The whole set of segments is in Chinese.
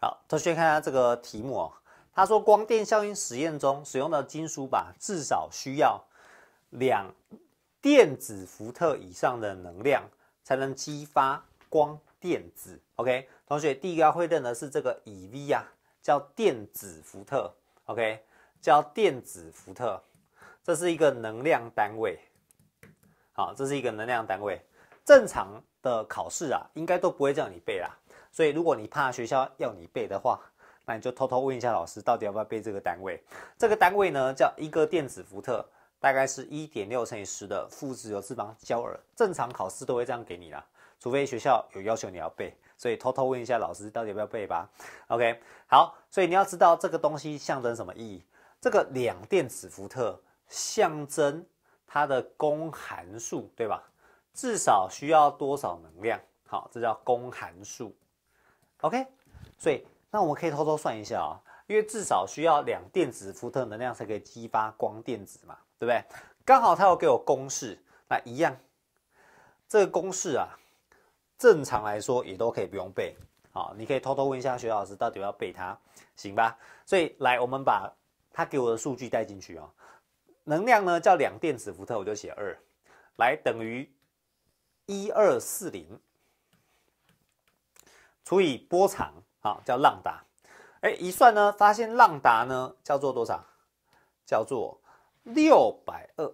好，同学看一下这个题目啊。他说，光电效应实验中使用的金属板至少需要两电子伏特以上的能量才能激发光电子。OK，同学第一个要会认的是这个 eV 啊，叫电子伏特。OK，叫电子伏特，这是一个能量单位。好，这是一个能量单位。正常的考试啊，应该都不会叫你背啦。所以，如果你怕学校要你背的话，那你就偷偷问一下老师，到底要不要背这个单位？这个单位呢，叫一个电子伏特，大概是一点六乘以十的负十由次方焦耳。正常考试都会这样给你啦，除非学校有要求你要背。所以，偷偷问一下老师，到底要不要背吧？OK，好。所以你要知道这个东西象征什么意义？这个两电子伏特象征它的功函数，对吧？至少需要多少能量？好，这叫功函数。OK，所以那我们可以偷偷算一下啊，因为至少需要两电子伏特能量才可以激发光电子嘛，对不对？刚好他有给我公式，那一样，这个公式啊，正常来说也都可以不用背啊，你可以偷偷问一下徐老师到底要背它，行吧？所以来我们把他给我的数据带进去哦，能量呢叫两电子伏特，我就写二，来等于一二四零。除以波长，好，叫浪达，哎，一算呢，发现浪达呢叫做多少？叫做六百二，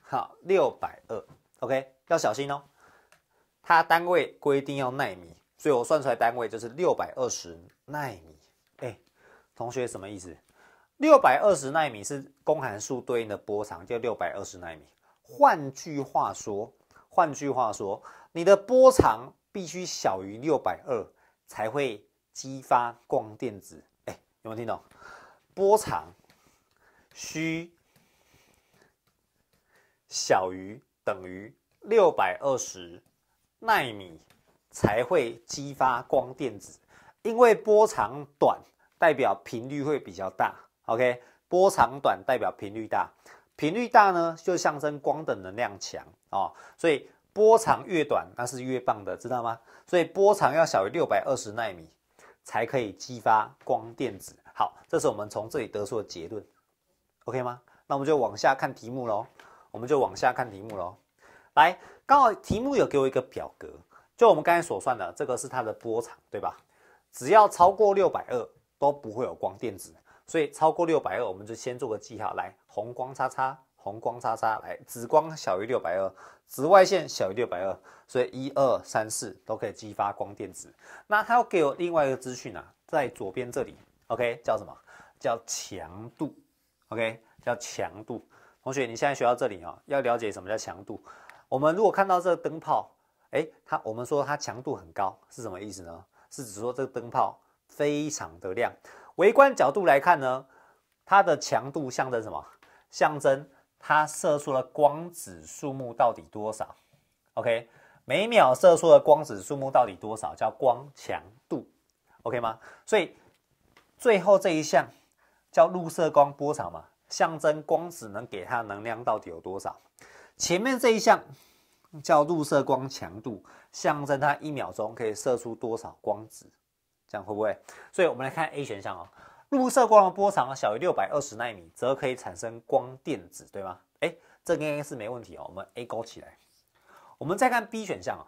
好，六百二，OK，要小心哦，它单位规定要纳米，所以我算出来单位就是六百二十纳米。哎，同学什么意思？六百二十纳米是公函数对应的波长，就六百二十纳米。换句话说，换句话说，你的波长。必须小于六百二才会激发光电子。哎，有没有听懂？波长需小于等于六百二十纳米才会激发光电子。因为波长短代表频率会比较大。OK，波长短代表频率大，频率大呢就象征光的能量强哦，所以。波长越短，那是越棒的，知道吗？所以波长要小于六百二十纳米，才可以激发光电子。好，这是我们从这里得出的结论，OK 吗？那我们就往下看题目喽。我们就往下看题目喽。来，刚好题目有给一个表格，就我们刚才所算的，这个是它的波长，对吧？只要超过六百二，都不会有光电子。所以超过六百二，我们就先做个记号，来，红光叉叉。红光叉叉来，紫光小于六百二，紫外线小于六百二，所以一二三四都可以激发光电子。那它要给我另外一个资讯啊，在左边这里，OK 叫什么？叫强度，OK 叫强度。同学你现在学到这里啊，要了解什么叫强度。我们如果看到这个灯泡，哎，它我们说它强度很高，是什么意思呢？是指说这个灯泡非常的亮。微观角度来看呢，它的强度象征什么？象征。它射出的光子数目到底多少？OK，每秒射出的光子数目到底多少？叫光强度，OK 吗？所以最后这一项叫入射光波长嘛，象征光子能给它能量到底有多少。前面这一项叫入射光强度，象征它一秒钟可以射出多少光子，这样会不会？所以我们来看 A 选项哦。入射光的波长小于六百二十纳米，则可以产生光电子，对吗？哎，这个应该是没问题哦，我们 A 勾起来。我们再看 B 选项啊，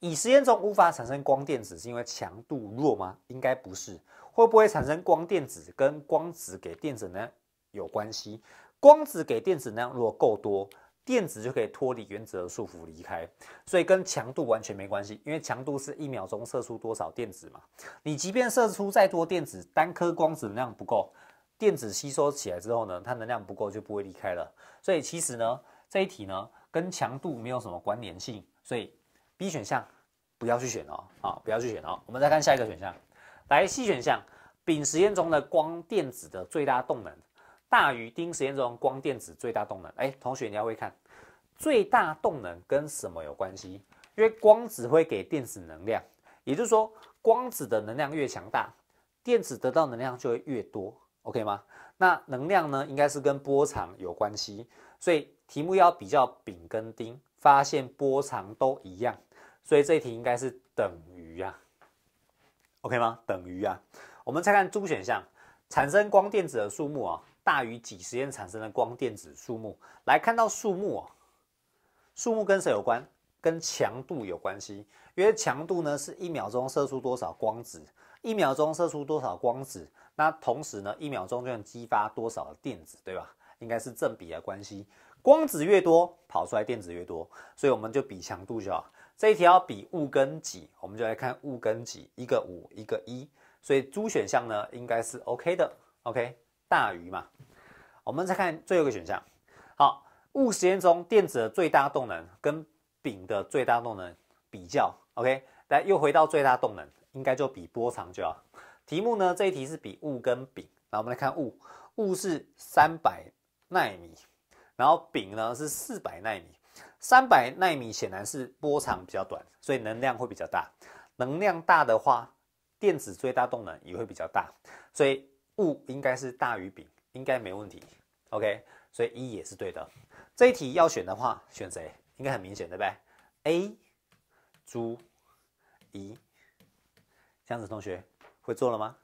乙实验中无法产生光电子是因为强度弱吗？应该不是，会不会产生光电子跟光子给电子呢有关系？光子给电子呢，如果够多。电子就可以脱离原子的束缚离开，所以跟强度完全没关系，因为强度是一秒钟射出多少电子嘛。你即便射出再多电子，单颗光子能量不够，电子吸收起来之后呢，它能量不够就不会离开了。所以其实呢，这一题呢跟强度没有什么关联性，所以 B 选项不要去选哦，啊，不要去选哦。我们再看下一个选项，来 C 选项，丙实验中的光电子的最大动能。大于丁实验中光电子最大动能。哎，同学你要会看，最大动能跟什么有关系？因为光子会给电子能量，也就是说光子的能量越强大，电子得到能量就会越多。OK 吗？那能量呢，应该是跟波长有关系。所以题目要比较丙跟丁，发现波长都一样，所以这一题应该是等于啊。OK 吗？等于啊。我们再看 D 选项，产生光电子的数目啊。大于几时间产生的光电子数目来看到数目哦，数目跟谁有关？跟强度有关系，因为强度呢是一秒钟射出多少光子，一秒钟射出多少光子，那同时呢一秒钟就能激发多少电子，对吧？应该是正比的关系，光子越多，跑出来电子越多，所以我们就比强度就好。这一题要比物跟几，我们就来看物跟几，一个五，一个一，所以猪选项呢应该是 OK 的，OK。大于嘛？我们再看最后一个选项。好，物实验中电子的最大动能跟丙的最大动能比较。OK，来又回到最大动能，应该就比波长就要。题目呢这一题是比物跟丙。那我们来看物，物是三百纳米，然后丙呢是四百纳米。三百纳米显然是波长比较短，所以能量会比较大。能量大的话，电子最大动能也会比较大。所以。不，应该是大于丙，应该没问题。OK，所以一也是对的。这一题要选的话，选谁？应该很明显，对不对？A、猪、这样子同学会做了吗？